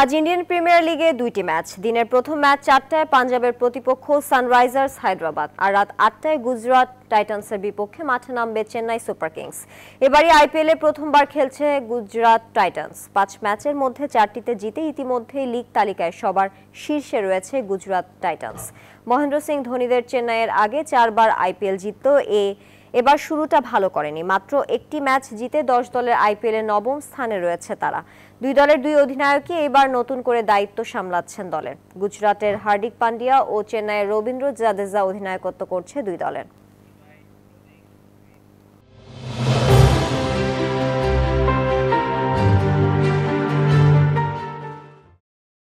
আজ Indian premier লিগে দুইটি ম্যাচ দিনের প্রথম ম্যাচ চারটায় পাঞ্জাবের প্রতিপক্ষ সানরাইজার্স হায়দ্রাবাদ আর রাত আটটায় গুজরাট টাইটান্সের বিপক্ষে মাঠে নামবে চেন্নাই সুপার কিংস এবারই আইপিএলে প্রথমবার খেলছে গুজরাট টাইটান্স পাঁচ ম্যাচের মধ্যে চারটিতে জিতে ইতিমধ্যেই লিগ তালিকায় সবার শীর্ষে রয়েছে গুজরাট টাইটান্স মহেন্দ্র সিং ধোনিদের চেন্নাইয়ের আগে চারবার আইপিএল জিতত এ এবার শুরুটা ভালো করেনি মাত্র একটি ম্যাচ জিতে দশ দলের আইপিএলে নবম স্থানে রয়েছে তারা দুই দলের দুই অধিনায়কই এবার নতুন করে দায়িত্ব সামলাচ্ছেন দলের গুজরাটের হার্দিক পান্ডিয়া ও চেন্নাইয়ের রবীন্দ্র জাদেজা অধিনায়কত্ব করছে দুই দলের